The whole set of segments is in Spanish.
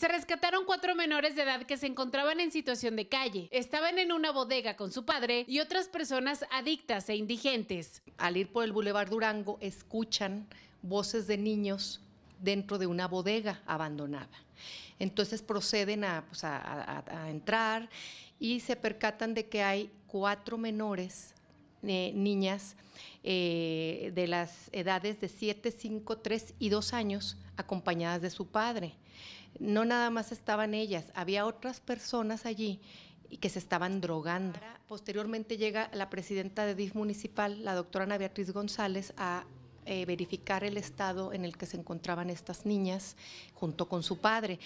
Se rescataron cuatro menores de edad que se encontraban en situación de calle. Estaban en una bodega con su padre y otras personas adictas e indigentes. Al ir por el Boulevard Durango escuchan voces de niños dentro de una bodega abandonada. Entonces proceden a, pues, entrar y se percatan de que hay cuatro menores eh, niñas eh, de las edades de 7, 5, 3 y 2 años acompañadas de su padre. No nada más estaban ellas, había otras personas allí y que se estaban drogando. Posteriormente llega la presidenta de DIF municipal, la doctora Ana Beatriz González, a eh, verificar el estado en el que se encontraban estas niñas junto con su padre.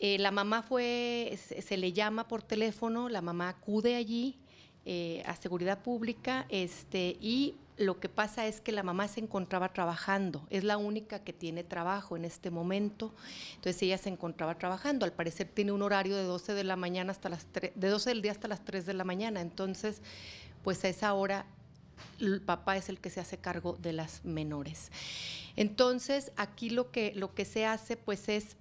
la mamá fue, se le llama por teléfono, la mamá acude allí, eh, a seguridad pública este, y lo que pasa es que la mamá se encontraba trabajando, es la única que tiene trabajo en este momento, entonces ella se encontraba trabajando, al parecer tiene un horario de 12 de la mañana hasta las de del día hasta las 3 de la mañana, entonces pues a esa hora el papá es el que se hace cargo de las menores. Entonces aquí lo que, lo que se hace pues es...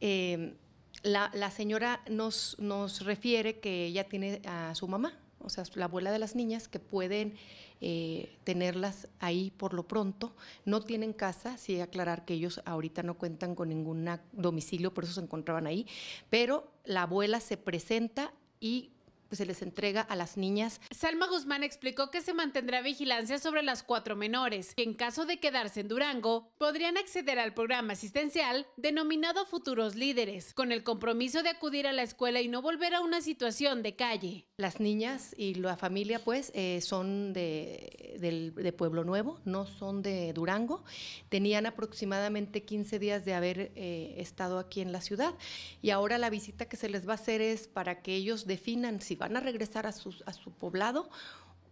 Eh, la, señora nos, nos refiere que ella tiene a su mamá, o sea, la abuela de las niñas, que pueden eh, tenerlas ahí por lo pronto. No tienen casa, sí aclarar que ellos ahorita no cuentan con ningún domicilio, por eso se encontraban ahí, pero la abuela se presenta y que pues, se les entrega a las niñas. Salma Guzmán explicó que se mantendrá vigilancia sobre las cuatro menores, que en caso de quedarse en Durango, podrían acceder al programa asistencial denominado Futuros Líderes, con el compromiso de acudir a la escuela y no volver a una situación de calle. Las niñas y la familia pues eh, son de, de Pueblo Nuevo, no son de Durango. Tenían aproximadamente 15 días de haber eh, estado aquí en la ciudad y ahora la visita que se les va a hacer es para que ellos definan si van a regresar a, a su poblado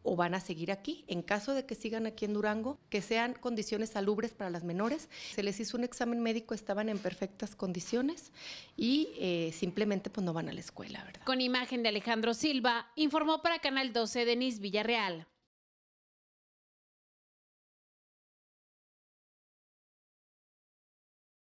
o van a seguir aquí. En caso de que sigan aquí en Durango, que sean condiciones salubres para las menores. Se les hizo un examen médico, estaban en perfectas condiciones y eh, simplemente pues no van a la escuela, Con imagen de Alejandro Silva, informó para Canal 12 Denise Villarreal.